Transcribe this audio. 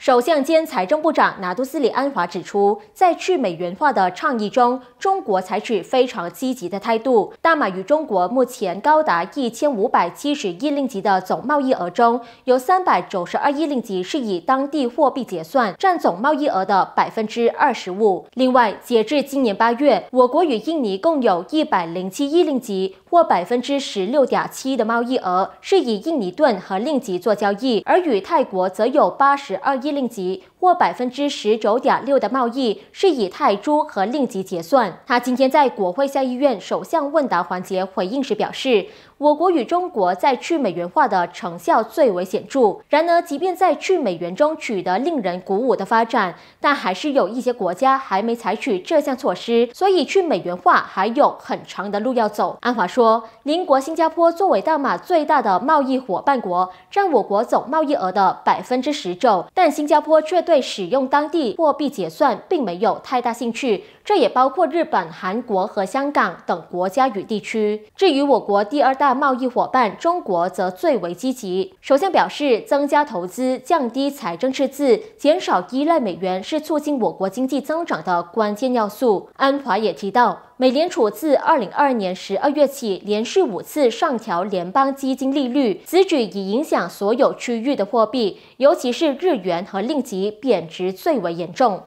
首相兼财政部长拿杜斯里安华指出，在去美元化的倡议中，中国采取非常积极的态度。大马与中国目前高达一千五百七十亿令吉的总贸易额中，有三百九十二亿令吉是以当地货币结算，占总贸易额的百分之二十五。另外，截至今年八月，我国与印尼共有一百零七亿令吉。或百分之十六点七的贸易额是以印尼盾和令吉做交易，而与泰国则有八十二亿令吉，或百分之十九点六的贸易是以泰铢和令吉结算。他今天在国会下议院首相问答环节回应时表示，我国与中国在去美元化的成效最为显著。然而，即便在去美元中取得令人鼓舞的发展，但还是有一些国家还没采取这项措施，所以去美元化还有很长的路要走。安华说。说，邻国新加坡作为大马最大的贸易伙伴国，占我国总贸易额的百分之十九。但新加坡却对使用当地货币结算并没有太大兴趣，这也包括日本、韩国和香港等国家与地区。至于我国第二大贸易伙伴中国，则最为积极。首相表示，增加投资、降低财政赤字、减少依赖美元是促进我国经济增长的关键要素。安华也提到。美联储自二零二二年十二月起连续五次上调联邦基金利率，此举已影响所有区域的货币，尤其是日元和令吉贬值最为严重。